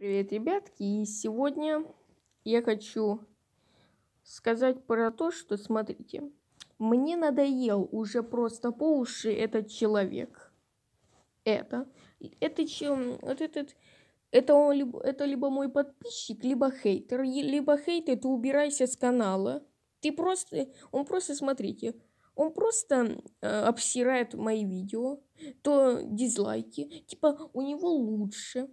Привет, ребятки! И сегодня я хочу сказать про то, что, смотрите, мне надоел уже просто по уши этот человек. Это. Это чем? Вот этот... Это он либо, это либо мой подписчик, либо хейтер. Либо хейтер, ты убирайся с канала. Ты просто... Он просто, смотрите, он просто э, обсирает мои видео, то дизлайки. Типа, у него лучше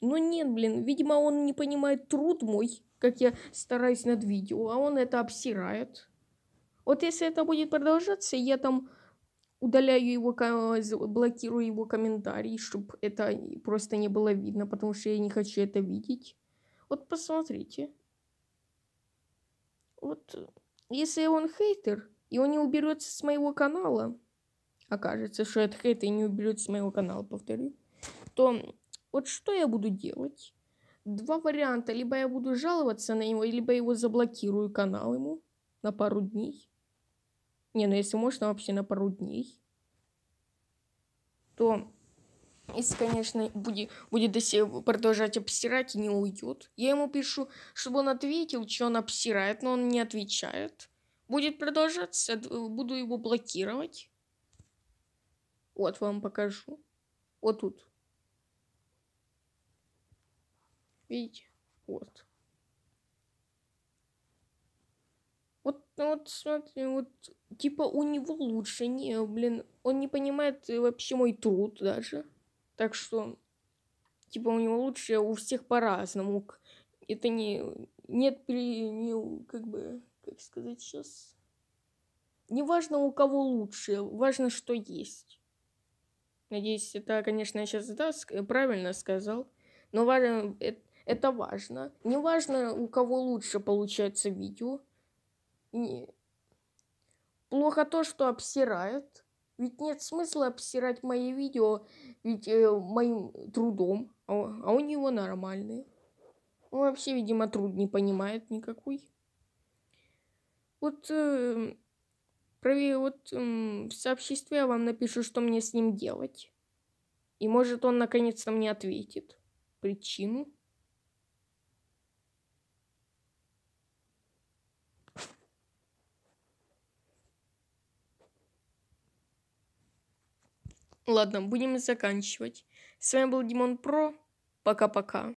ну нет, блин, видимо, он не понимает труд мой, как я стараюсь над видео, а он это обсирает. Вот если это будет продолжаться, я там удаляю его, блокирую его комментарий, чтобы это просто не было видно, потому что я не хочу это видеть. Вот посмотрите. Вот если он хейтер, и он не уберется с моего канала, окажется, что этот хейтер не уберется с моего канала, повторю, то вот что я буду делать? Два варианта. Либо я буду жаловаться на него, либо его заблокирую канал ему на пару дней. Не, ну если можно, вообще на пару дней. То, если, конечно, будет, будет до сих продолжать обсирать и не уйдет. Я ему пишу, чтобы он ответил, что он обсирает, но он не отвечает. Будет продолжаться, буду его блокировать. Вот вам покажу. Вот тут. Видите? Вот. Вот, ну вот, смотри, вот, типа, у него лучше, не, блин, он не понимает э, вообще мой труд даже. Так что, типа, у него лучше, у всех по-разному. Это не, нет, при, не, как бы, как сказать сейчас, не важно, у кого лучше, важно, что есть. Надеюсь, это, конечно, я сейчас да, правильно сказал. Но важно, это, это важно. Не важно, у кого лучше получается видео. Не. Плохо то, что обсирает, Ведь нет смысла обсирать мои видео, ведь э, моим трудом, а, а у него нормальные. Он вообще, видимо, труд не понимает никакой. Вот, э, проверь, вот э, в сообществе я вам напишу, что мне с ним делать. И может он наконец-то мне ответит причину. Ладно, будем заканчивать. С вами был Димон Про. Пока-пока.